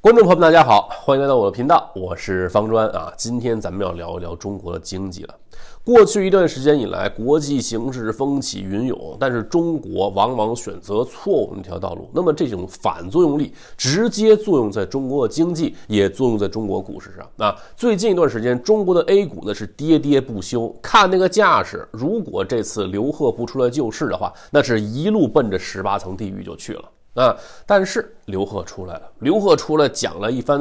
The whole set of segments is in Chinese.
观众朋友们，大家好，欢迎来到我的频道，我是方砖啊。今天咱们要聊一聊中国的经济了。过去一段时间以来，国际形势风起云涌，但是中国往往选择错误那条道路，那么这种反作用力直接作用在中国的经济，也作用在中国股市上。那最近一段时间，中国的 A 股呢是跌跌不休，看那个架势，如果这次刘鹤不出来救市的话，那是一路奔着十八层地狱就去了。啊！但是刘鹤出来了，刘鹤出来讲了一番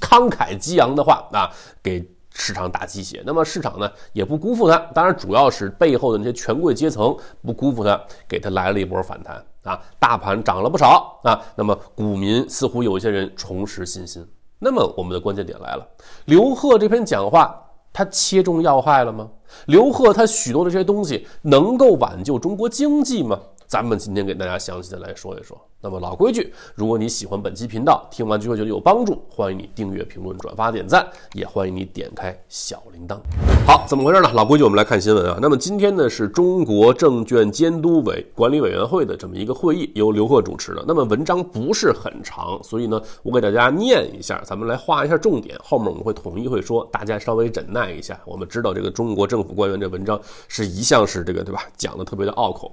慷慨激昂的话啊，给市场打鸡血。那么市场呢，也不辜负他，当然主要是背后的那些权贵阶层不辜负他，给他来了一波反弹啊，大盘涨了不少啊。那么股民似乎有一些人重拾信心。那么我们的关键点来了，刘贺这篇讲话他切中要害了吗？刘贺他许多的这些东西能够挽救中国经济吗？咱们今天给大家详细的来说一说。那么老规矩，如果你喜欢本期频道，听完就会觉得有帮助，欢迎你订阅、评论、转发、点赞，也欢迎你点开小铃铛。好，怎么回事呢？老规矩，我们来看新闻啊。那么今天呢是中国证券监督委管理委员会的这么一个会议，由刘鹤主持的。那么文章不是很长，所以呢我给大家念一下，咱们来划一下重点。后面我们会统一会说，大家稍微忍耐一下。我们知道这个中国政府官员这文章是一向是这个对吧？讲的特别的拗口。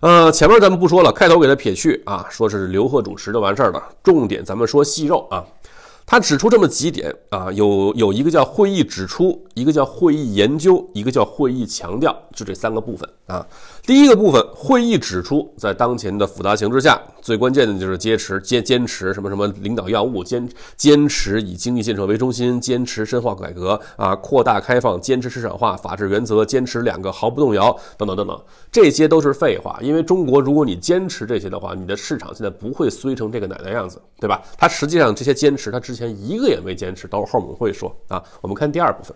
呃，前面咱们不说了，开头给他撇去啊，说是刘贺主持就完事儿了。重点咱们说细肉啊。他指出这么几点啊，有有一个叫会议指出，一个叫会议研究，一个叫会议强调，就这三个部分啊。第一个部分，会议指出，在当前的复杂形势下，最关键的就是坚持坚坚持什么什么领导要务，坚坚持以经济建设为中心，坚持深化改革啊，扩大开放，坚持市场化、法治原则，坚持两个毫不动摇等等等等，这些都是废话。因为中国，如果你坚持这些的话，你的市场现在不会衰成这个奶奶样子，对吧？他实际上这些坚持，他之前。前一个也没坚持，到后我们会说啊。我们看第二部分，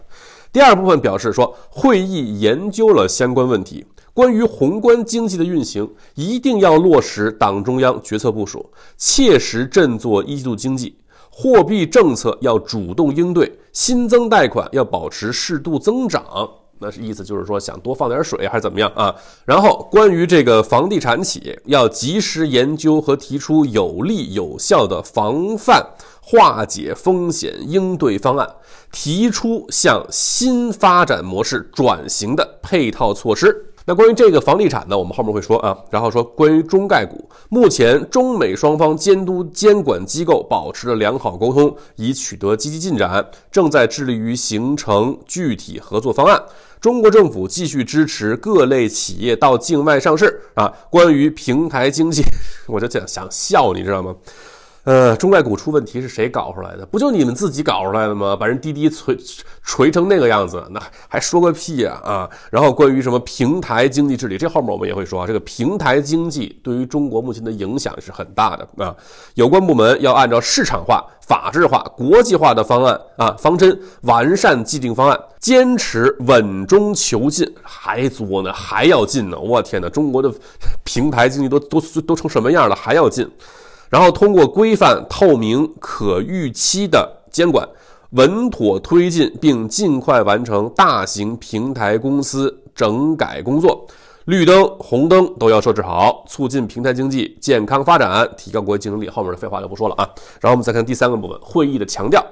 第二部分表示说，会议研究了相关问题，关于宏观经济的运行，一定要落实党中央决策部署，切实振作一季度经济，货币政策要主动应对，新增贷款要保持适度增长。那是意思就是说想多放点水还是怎么样啊？然后关于这个房地产企业要及时研究和提出有利有效的防范化解风险应对方案，提出向新发展模式转型的配套措施。那关于这个房地产呢，我们后面会说啊。然后说关于中概股，目前中美双方监督监管机构保持了良好沟通，已取得积极进展，正在致力于形成具体合作方案。中国政府继续支持各类企业到境外上市啊！关于平台经济，我就想想笑，你知道吗？呃，中概股出问题是谁搞出来的？不就你们自己搞出来的吗？把人滴滴锤锤成那个样子，那还说个屁呀啊！然后关于什么平台经济治理，这后面我们也会说啊。这个平台经济对于中国目前的影响是很大的啊。有关部门要按照市场化、法治化、国际化的方案啊方针完善既定方案，坚持稳中求进，还作呢，还要进呢！我天哪，中国的平台经济都都都成什么样了，还要进？然后通过规范、透明、可预期的监管，稳妥推进并尽快完成大型平台公司整改工作，绿灯、红灯都要设置好，促进平台经济健康发展，提高国际竞争力。后面的废话就不说了啊。然后我们再看第三个部分，会议的强调。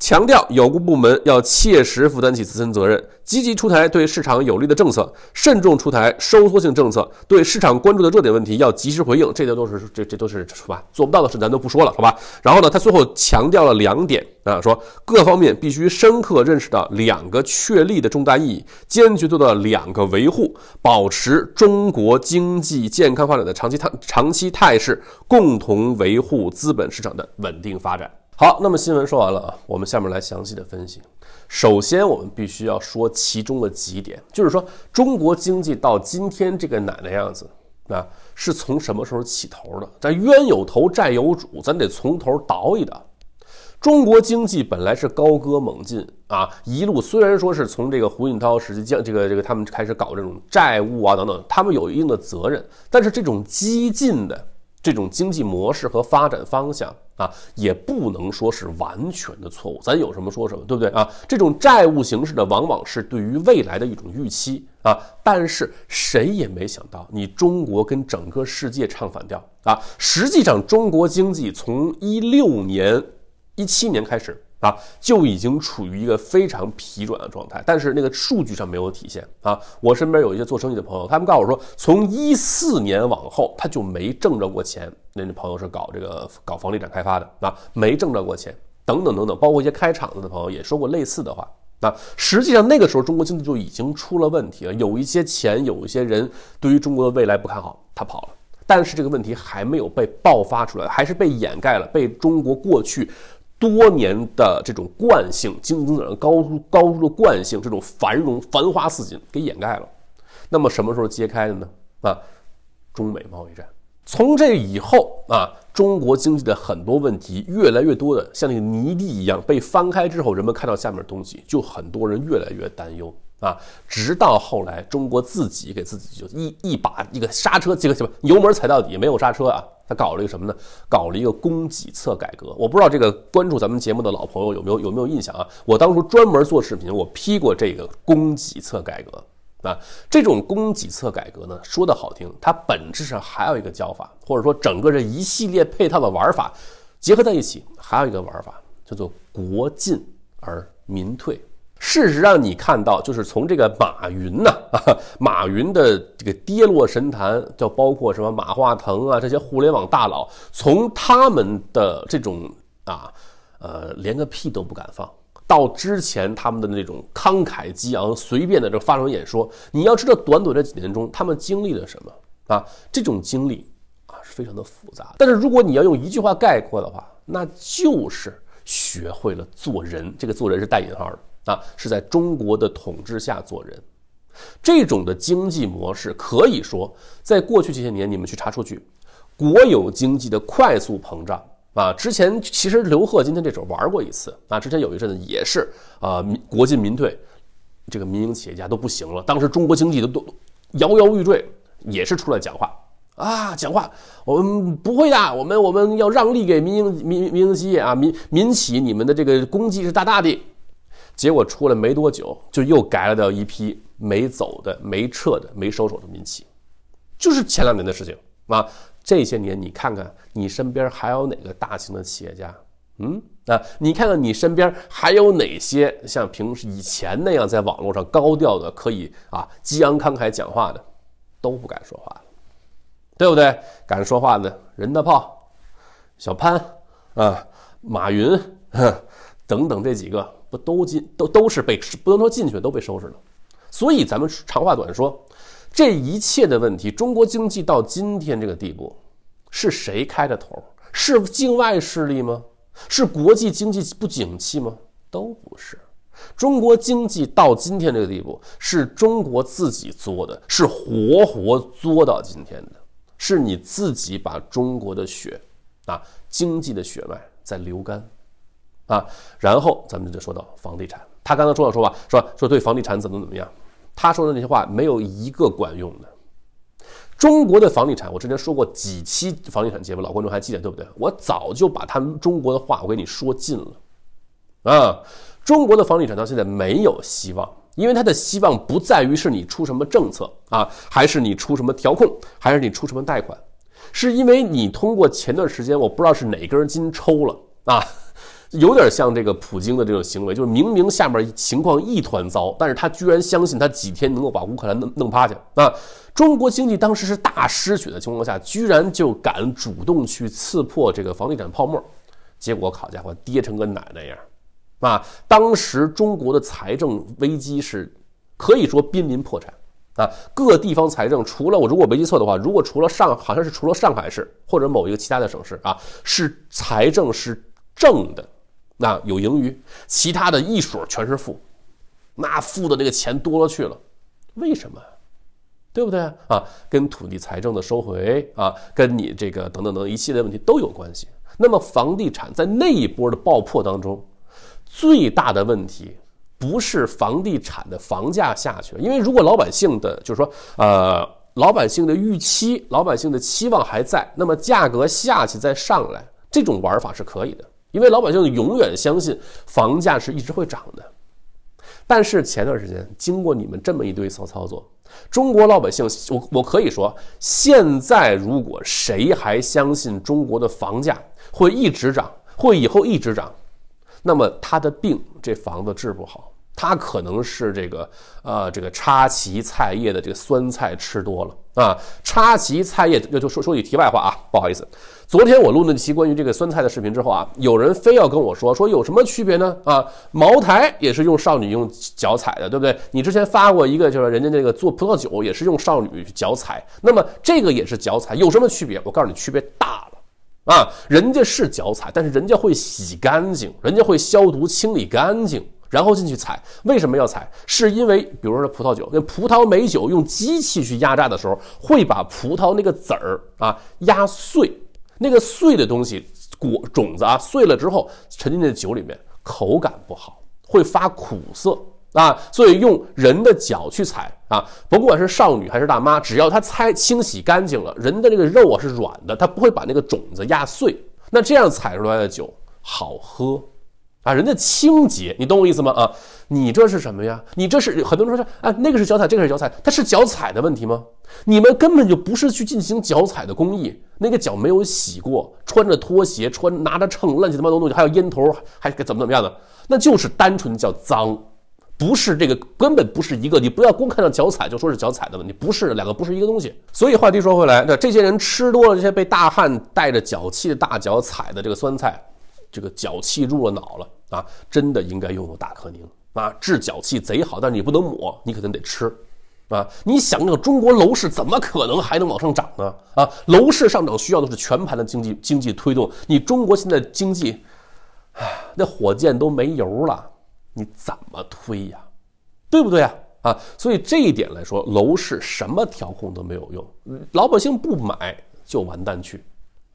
强调有关部门要切实负担起自身责任，积极出台对市场有利的政策，慎重出台收缩性政策，对市场关注的热点问题要及时回应。这都都是这这都是是吧？做不到的事，咱都不说了，好吧？然后呢，他最后强调了两点啊，说各方面必须深刻认识到两个确立的重大意义，坚决做到两个维护，保持中国经济健康发展的长期态长期态势，共同维护资本市场的稳定发展。好，那么新闻说完了啊，我们下面来详细的分析。首先，我们必须要说其中的几点，就是说中国经济到今天这个奶奶样子啊，是从什么时候起头的？咱冤有头债有主，咱得从头倒一倒。中国经济本来是高歌猛进啊，一路虽然说是从这个胡锦涛时期，这个这个他们开始搞这种债务啊等等，他们有一定的责任。但是这种激进的这种经济模式和发展方向。啊，也不能说是完全的错误，咱有什么说什么，对不对啊？这种债务形式的，往往是对于未来的一种预期啊。但是谁也没想到，你中国跟整个世界唱反调啊。实际上，中国经济从一六年、一七年开始。啊，就已经处于一个非常疲软的状态，但是那个数据上没有体现啊。我身边有一些做生意的朋友，他们告诉我说，从一四年往后他就没挣着过钱。那那朋友是搞这个搞房地产开发的啊，没挣着过钱，等等等等，包括一些开厂子的朋友也说过类似的话。那实际上那个时候中国经济就已经出了问题了，有一些钱，有一些人对于中国的未来不看好，他跑了。但是这个问题还没有被爆发出来，还是被掩盖了，被中国过去。多年的这种惯性，经济增长高高的惯性，这种繁荣繁花似锦给掩盖了。那么什么时候揭开的呢？啊，中美贸易战从这以后啊，中国经济的很多问题越来越多的像那个泥地一样被翻开之后，人们看到下面的东西，就很多人越来越担忧啊。直到后来，中国自己给自己就一一把一个刹车，这个什么油门踩到底，没有刹车啊。他搞了一个什么呢？搞了一个供给侧改革。我不知道这个关注咱们节目的老朋友有没有有没有印象啊？我当初专门做视频，我批过这个供给侧改革啊。这种供给侧改革呢，说的好听，它本质上还有一个叫法，或者说整个这一系列配套的玩法，结合在一起，还有一个玩法叫做国进而民退。事实上，你看到就是从这个马云呐，啊，马云的这个跌落神坛，叫包括什么马化腾啊这些互联网大佬，从他们的这种啊，呃，连个屁都不敢放到之前他们的那种慷慨激昂、随便的这个发表演说，你要知道短短这几年中他们经历了什么啊，这种经历啊是非常的复杂。但是如果你要用一句话概括的话，那就是学会了做人。这个做人是带引号的。啊，是在中国的统治下做人，这种的经济模式可以说，在过去这些年，你们去查数据，国有经济的快速膨胀啊。之前其实刘鹤今天这手玩过一次啊，之前有一阵子也是啊，国进民退，这个民营企业家都不行了，当时中国经济都都摇摇欲坠，也是出来讲话啊，讲话，我们不会的，我们我们要让利给民营民民营企业啊，民民企你们的这个功绩是大大的。结果出来没多久，就又改了掉一批没走的、没撤的、没收手的民企，就是前两年的事情啊。这些年，你看看你身边还有哪个大型的企业家？嗯，啊，你看看你身边还有哪些像平时以前那样在网络上高调的、可以啊激昂慷慨讲话的，都不敢说话了，对不对？敢说话的任大炮、小潘啊、马云等等这几个。不都进都都是被不能说进去都被收拾了，所以咱们长话短说，这一切的问题，中国经济到今天这个地步，是谁开的头？是境外势力吗？是国际经济不景气吗？都不是，中国经济到今天这个地步，是中国自己作的，是活活作到今天的，是你自己把中国的血，啊，经济的血脉在流干。啊，然后咱们就说到房地产。他刚才说了说吧，说说对房地产怎么怎么样，他说的那些话没有一个管用的。中国的房地产，我之前说过几期房地产节目，老观众还记得对不对？我早就把他们中国的话我给你说尽了。啊，中国的房地产到现在没有希望，因为它的希望不在于是你出什么政策啊，还是你出什么调控，还是你出什么贷款，是因为你通过前段时间我不知道是哪根筋抽了啊。有点像这个普京的这种行为，就是明明下面情况一团糟，但是他居然相信他几天能够把乌克兰弄弄趴下。啊，中国经济当时是大失血的情况下，居然就敢主动去刺破这个房地产泡沫，结果好家伙，跌成个奶那样。啊，当时中国的财政危机是可以说濒临破产。啊，各地方财政除了我如果没记错的话，如果除了上好像是除了上海市或者某一个其他的省市啊，是财政是正的。那有盈余，其他的一水全是负，那负的那个钱多了去了，为什么？对不对啊？跟土地财政的收回啊，跟你这个等等等一系列问题都有关系。那么房地产在那一波的爆破当中，最大的问题不是房地产的房价下去了，因为如果老百姓的，就是说呃老百姓的预期、老百姓的期望还在，那么价格下去再上来，这种玩法是可以的。因为老百姓永远相信房价是一直会涨的，但是前段时间经过你们这么一堆骚操作，中国老百姓，我我可以说，现在如果谁还相信中国的房价会一直涨，会以后一直涨，那么他的病这房子治不好。他可能是这个呃，这个叉旗菜叶的这个酸菜吃多了啊。叉旗菜叶，就说说句题外话啊，不好意思，昨天我录那期关于这个酸菜的视频之后啊，有人非要跟我说说有什么区别呢？啊，茅台也是用少女用脚踩的，对不对？你之前发过一个，就是人家那个做葡萄酒也是用少女脚踩，那么这个也是脚踩，有什么区别？我告诉你，区别大了啊！人家是脚踩，但是人家会洗干净，人家会消毒清理干净。然后进去踩，为什么要踩？是因为比如说葡萄酒，那葡萄美酒用机器去压榨的时候，会把葡萄那个籽儿啊压碎，那个碎的东西果种子啊碎了之后，沉进在酒里面，口感不好，会发苦涩啊。所以用人的脚去踩啊，甭管是少女还是大妈，只要她擦清洗干净了，人的这个肉啊是软的，它不会把那个种子压碎。那这样踩出来的酒好喝。啊，人家清洁，你懂我意思吗？啊，你这是什么呀？你这是很多人说是，哎，那个是脚踩，这个是脚踩，它是脚踩的问题吗？你们根本就不是去进行脚踩的工艺，那个脚没有洗过，穿着拖鞋穿，拿着秤，乱七八糟东西，还有烟头，还怎么怎么样的？那就是单纯叫脏，不是这个根本不是一个，你不要光看到脚踩就说是脚踩的问题，不是两个不是一个东西。所以话题说回来，那这些人吃多了这些被大汉带着脚气的大脚踩的这个酸菜。这个脚气入了脑了啊，真的应该用用大克宁啊，治脚气贼好，但是你不能抹，你肯定得吃，啊，你想想中国楼市怎么可能还能往上涨呢？啊，楼市上涨需要的是全盘的经济经济推动，你中国现在经济，那火箭都没油了，你怎么推呀？对不对啊？啊，所以这一点来说，楼市什么调控都没有用，老百姓不买就完蛋去，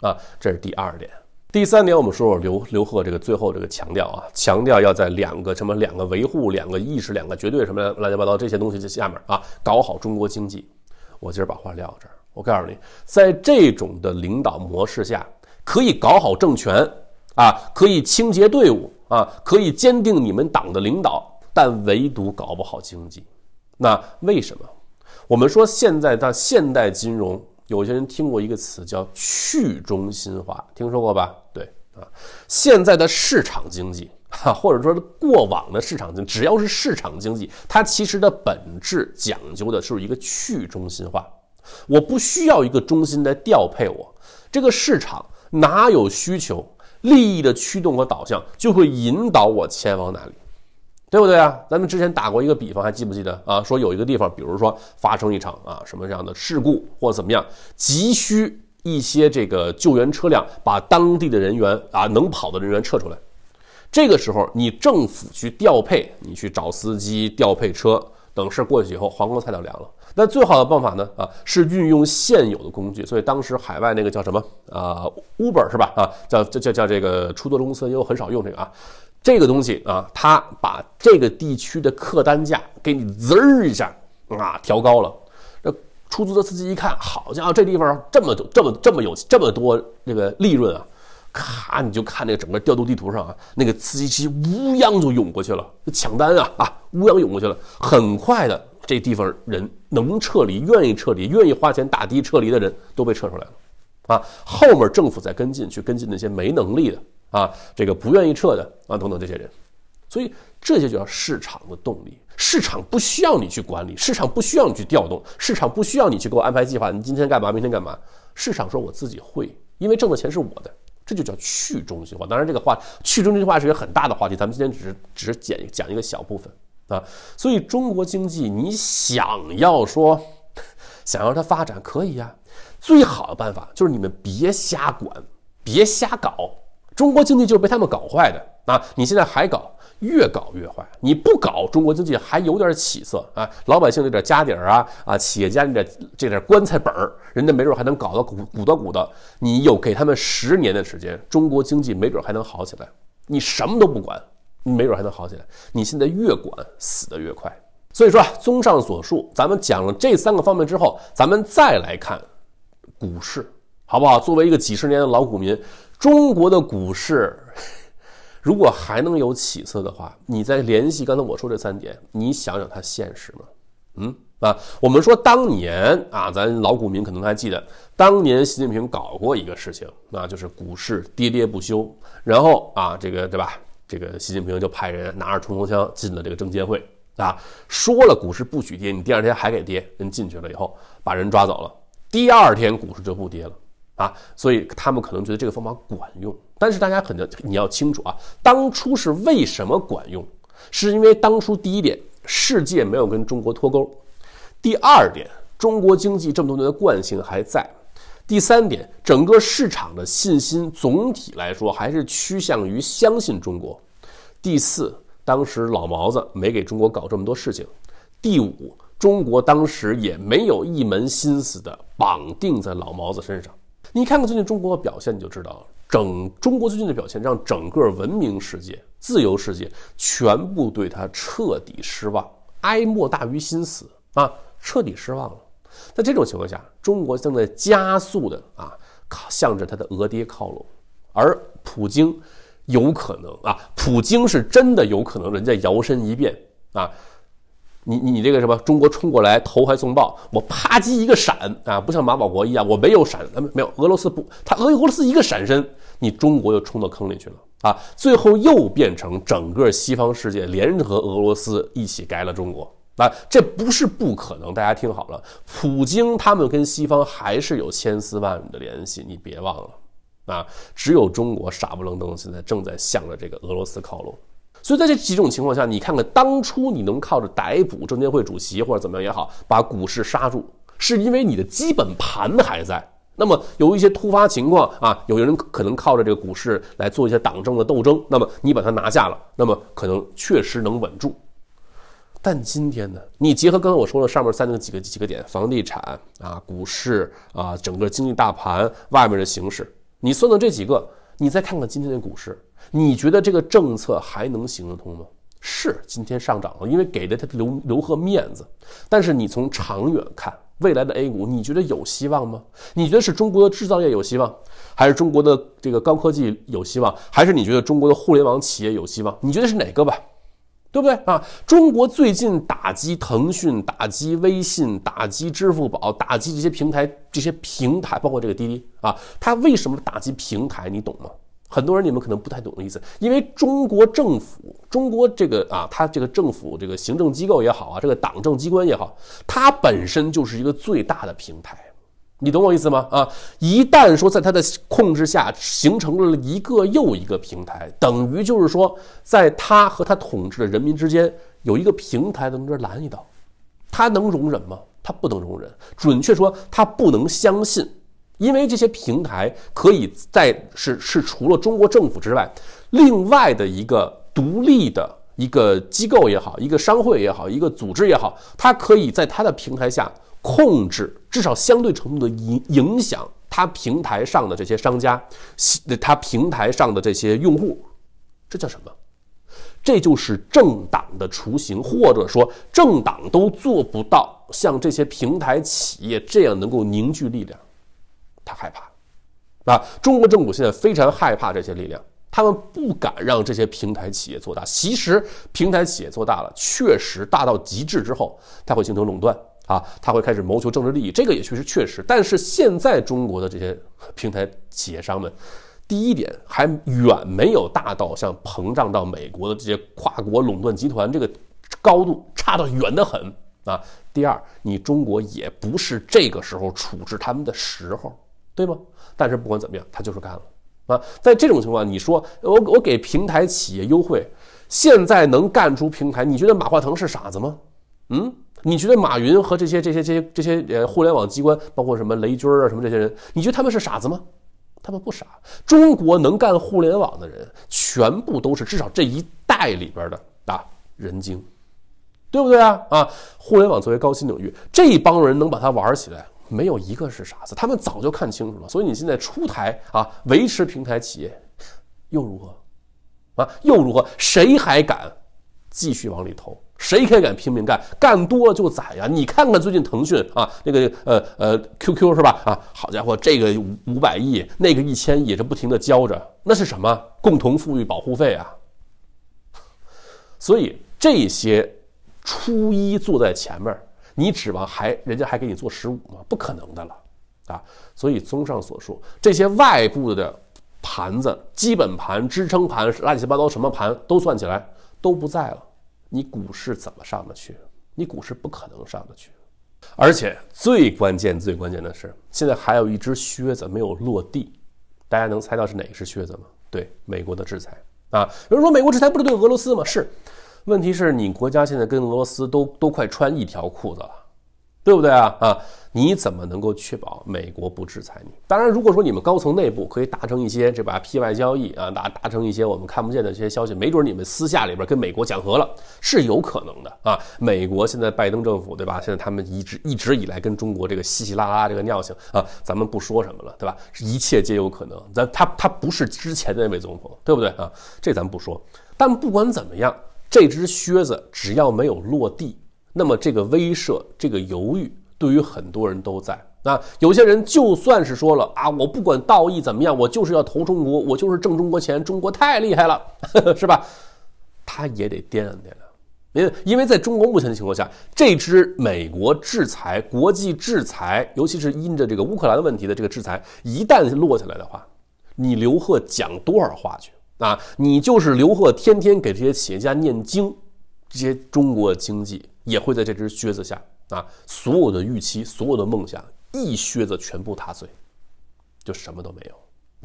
啊，这是第二点。第三点，我们说说刘刘贺这个最后这个强调啊，强调要在两个什么两个维护、两个意识、两个绝对什么乱七八糟这些东西这下面啊，搞好中国经济。我今儿把话撂这儿，我告诉你，在这种的领导模式下，可以搞好政权啊，可以清洁队伍啊，可以坚定你们党的领导，但唯独搞不好经济。那为什么？我们说现在的现代金融。有些人听过一个词叫去中心化，听说过吧？对啊，现在的市场经济，哈，或者说过往的市场经济，只要是市场经济，它其实的本质讲究的是一个去中心化。我不需要一个中心来调配我，这个市场哪有需求，利益的驱动和导向就会引导我前往哪里。对不对啊？咱们之前打过一个比方，还记不记得啊？说有一个地方，比如说发生一场啊什么这样的事故，或者怎么样，急需一些这个救援车辆，把当地的人员啊能跑的人员撤出来。这个时候，你政府去调配，你去找司机调配车，等事儿过去以后，黄瓜菜都凉了。那最好的办法呢？啊，是运用现有的工具。所以当时海外那个叫什么啊？Uber 是吧？啊，叫叫叫叫这个出租公司，因为很少用这个啊。这个东西啊，他把这个地区的客单价给你滋儿一下啊，调高了。那出租车司机一看，好家伙，这地方这么多、这么这么有这么多这个利润啊，咔，你就看那个整个调度地图上啊，那个司机乌泱就涌过去了，就抢单啊啊，乌泱涌过去了。很快的，这地方人能撤离、愿意撤离、愿意花钱打的撤离的人都被撤出来了，啊，后面政府再跟进去跟进那些没能力的。啊，这个不愿意撤的啊，等等这些人，所以这就叫市场的动力。市场不需要你去管理，市场不需要你去调动，市场不需要你去给我安排计划。你今天干嘛，明天干嘛？市场说我自己会，因为挣的钱是我的。这就叫去中心化。当然，这个话去中心化是一个很大的话题，咱们今天只是只是讲讲一个小部分啊。所以，中国经济，你想要说想要它发展可以呀，最好的办法就是你们别瞎管，别瞎搞。中国经济就是被他们搞坏的啊！你现在还搞，越搞越坏。你不搞，中国经济还有点起色啊！老百姓这点家底儿啊啊，企业家这点这点棺材本儿，人家没准还能搞得鼓鼓捣鼓捣。你有给他们十年的时间，中国经济没准还能好起来。你什么都不管，没准还能好起来。你现在越管，死得越快。所以说综上所述，咱们讲了这三个方面之后，咱们再来看股市，好不好？作为一个几十年的老股民。中国的股市 如果还能有起色的话，你再联系刚才我说这三点，你想想它现实吗？嗯啊，我们说当年啊，咱老股民可能还记得，当年习近平搞过一个事情啊，就是股市跌跌不休，然后啊，这个对吧？这个习近平就派人拿着冲锋枪进了这个证监会啊，说了股市不许跌，你第二天还给跌，人进去了以后把人抓走了，第二天股市就不跌了。啊，所以他们可能觉得这个方法管用，但是大家可能你要清楚啊，当初是为什么管用？是因为当初第一点，世界没有跟中国脱钩；第二点，中国经济这么多年的惯性还在；第三点，整个市场的信心总体来说还是趋向于相信中国；第四，当时老毛子没给中国搞这么多事情；第五，中国当时也没有一门心思的绑定在老毛子身上。你看看最近中国的表现，你就知道，了。整中国最近的表现让整个文明世界、自由世界全部对他彻底失望，哀莫大于心死啊！彻底失望了。在这种情况下，中国正在加速的啊，靠向着他的俄爹靠拢，而普京，有可能啊，普京是真的有可能人家摇身一变啊。你你你这个什么中国冲过来投怀送抱，我啪叽一个闪啊，不像马保国一样，我没有闪，没没有俄罗斯不，他俄俄罗斯一个闪身，你中国又冲到坑里去了啊，最后又变成整个西方世界联合俄罗斯一起改了中国，啊，这不是不可能，大家听好了，普京他们跟西方还是有千丝万缕的联系，你别忘了啊，只有中国傻不愣登现在正在向着这个俄罗斯靠拢。所以在这几种情况下，你看看当初你能靠着逮捕证监会主席或者怎么样也好，把股市刹住，是因为你的基本盘还在。那么有一些突发情况啊，有些人可能靠着这个股市来做一些党政的斗争，那么你把它拿下了，那么可能确实能稳住。但今天呢，你结合刚才我说的上面三个几个几个点，房地产啊、股市啊、整个经济大盘外面的形势，你算算这几个，你再看看今天的股市。你觉得这个政策还能行得通吗？是今天上涨了，因为给了他刘刘贺面子。但是你从长远看，未来的 A 股，你觉得有希望吗？你觉得是中国的制造业有希望，还是中国的这个高科技有希望，还是你觉得中国的互联网企业有希望？你觉得是哪个吧？对不对啊？中国最近打击腾讯、打击微信、打击支付宝、打击这些平台、这些平台，包括这个滴滴啊，它为什么打击平台？你懂吗？很多人你们可能不太懂的意思，因为中国政府，中国这个啊，他这个政府这个行政机构也好啊，这个党政机关也好，它本身就是一个最大的平台，你懂我意思吗？啊，一旦说在它的控制下形成了一个又一个平台，等于就是说，在他和他统治的人民之间有一个平台在这拦一道，他能容忍吗？他不能容忍，准确说他不能相信。因为这些平台可以在是是除了中国政府之外，另外的一个独立的一个机构也好，一个商会也好，一个组织也好，它可以在它的平台下控制至少相对程度的影影响它平台上的这些商家，它平台上的这些用户，这叫什么？这就是政党的雏形，或者说政党都做不到像这些平台企业这样能够凝聚力量。他害怕，啊，中国政府现在非常害怕这些力量，他们不敢让这些平台企业做大。其实，平台企业做大了，确实大到极致之后，它会形成垄断啊，它会开始谋求政治利益。这个也确实确实。但是现在中国的这些平台企业商们，第一点还远没有大到像膨胀到美国的这些跨国垄断集团这个高度，差得远得很啊。第二，你中国也不是这个时候处置他们的时候。对吗？但是不管怎么样，他就是干了，啊，在这种情况，你说我我给平台企业优惠，现在能干出平台，你觉得马化腾是傻子吗？嗯，你觉得马云和这些这些这些这些呃互联网机关，包括什么雷军啊什么这些人，你觉得他们是傻子吗？他们不傻，中国能干互联网的人全部都是至少这一代里边的啊人精，对不对啊？啊，互联网作为高新领域，这一帮人能把它玩起来。没有一个是傻子，他们早就看清楚了。所以你现在出台啊，维持平台企业，又如何？啊，又如何？谁还敢继续往里投？谁还敢拼命干？干多了就宰呀！你看看最近腾讯啊，那个呃呃 QQ 是吧？啊，好家伙，这个五百亿，那个一千亿，这不停的交着，那是什么？共同富裕保护费啊！所以这些初一坐在前面。你指望还人家还给你做十五吗？不可能的了，啊！所以综上所述，这些外部的盘子、基本盘、支撑盘、乱七八糟什么盘都算起来都不在了，你股市怎么上得去？你股市不可能上得去。而且最关键、最关键的是，现在还有一只靴子没有落地，大家能猜到是哪个是靴子吗？对，美国的制裁啊！有人说美国制裁不是对俄罗斯吗？是。问题是你国家现在跟俄罗斯都都快穿一条裤子了，对不对啊？啊，你怎么能够确保美国不制裁你？当然，如果说你们高层内部可以达成一些这把 P 外交易啊，达达成一些我们看不见的这些消息，没准你们私下里边跟美国讲和了，是有可能的啊。美国现在拜登政府对吧？现在他们一直一直以来跟中国这个稀稀拉拉这个尿性啊，咱们不说什么了，对吧？一切皆有可能。咱他他不是之前的那位总统，对不对啊？这咱不说。但不管怎么样。这只靴子只要没有落地，那么这个威慑、这个犹豫，对于很多人都在。那有些人就算是说了啊，我不管道义怎么样，我就是要投中国，我就是挣中国钱，中国太厉害了，是吧？他也得掂量掂量，因为因为在中国目前的情况下，这只美国制裁、国际制裁，尤其是因着这个乌克兰问题的这个制裁，一旦落下来的话，你刘鹤讲多少话去？啊，你就是刘贺天天给这些企业家念经，这些中国经济也会在这只靴子下啊，所有的预期，所有的梦想，一靴子全部踏碎，就什么都没有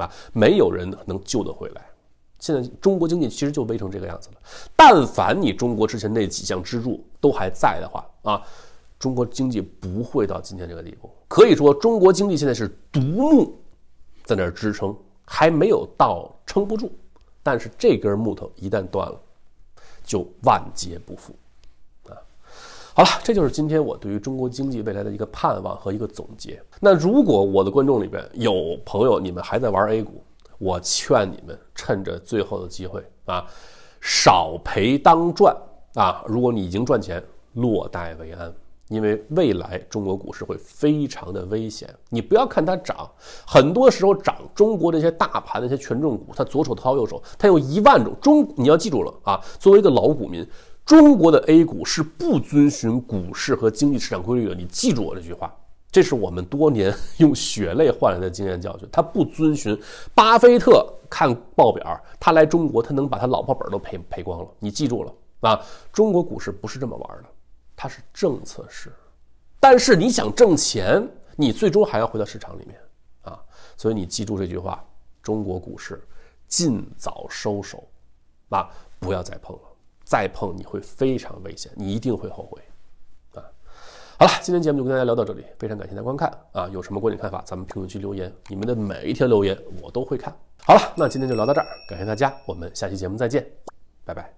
啊，没有人能救得回来。现在中国经济其实就危成这个样子了。但凡你中国之前那几项支柱都还在的话啊，中国经济不会到今天这个地步。可以说，中国经济现在是独木在那支撑，还没有到撑不住。但是这根木头一旦断了，就万劫不复，啊！好了，这就是今天我对于中国经济未来的一个盼望和一个总结。那如果我的观众里边有朋友，你们还在玩 A 股，我劝你们趁着最后的机会啊，少赔当赚啊！如果你已经赚钱，落袋为安。因为未来中国股市会非常的危险，你不要看它涨，很多时候涨中国这些大盘那些权重股，它左手掏右手，它有一万种中，你要记住了啊，作为一个老股民，中国的 A 股是不遵循股市和经济市场规律的，你记住我这句话，这是我们多年用血泪换来的经验教训，它不遵循巴菲特看报表，他来中国他能把他老婆本都赔赔光了，你记住了啊，中国股市不是这么玩的。它是政策市，但是你想挣钱，你最终还要回到市场里面啊。所以你记住这句话：中国股市尽早收手，啊，不要再碰了，再碰你会非常危险，你一定会后悔。啊，好了，今天节目就跟大家聊到这里，非常感谢大家观看啊。有什么观点看法，咱们评论区留言，你们的每一天留言我都会看。好了，那今天就聊到这儿，感谢大家，我们下期节目再见，拜拜。